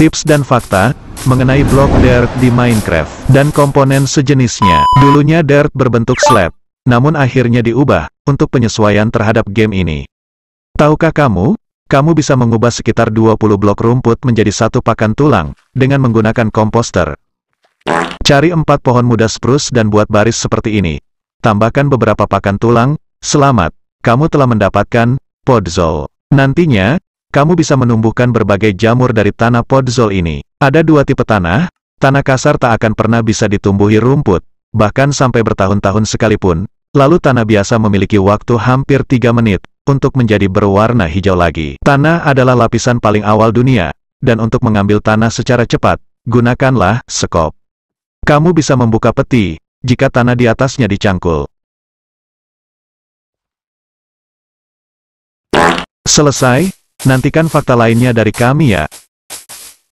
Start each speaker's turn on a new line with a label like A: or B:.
A: tips dan fakta mengenai blok Dirt di Minecraft dan komponen sejenisnya. Dulunya Dirt berbentuk slab, namun akhirnya diubah untuk penyesuaian terhadap game ini. Tahukah kamu, kamu bisa mengubah sekitar 20 blok rumput menjadi satu pakan tulang dengan menggunakan komposter. Cari empat pohon muda spruce dan buat baris seperti ini. Tambahkan beberapa pakan tulang, selamat, kamu telah mendapatkan podzol. Nantinya, kamu bisa menumbuhkan berbagai jamur dari tanah podzol ini. Ada dua tipe tanah, tanah kasar tak akan pernah bisa ditumbuhi rumput, bahkan sampai bertahun-tahun sekalipun, lalu tanah biasa memiliki waktu hampir 3 menit untuk menjadi berwarna hijau lagi. Tanah adalah lapisan paling awal dunia, dan untuk mengambil tanah secara cepat, gunakanlah sekop. Kamu bisa membuka peti,
B: jika tanah di atasnya dicangkul. Selesai, Nantikan fakta lainnya dari kami ya.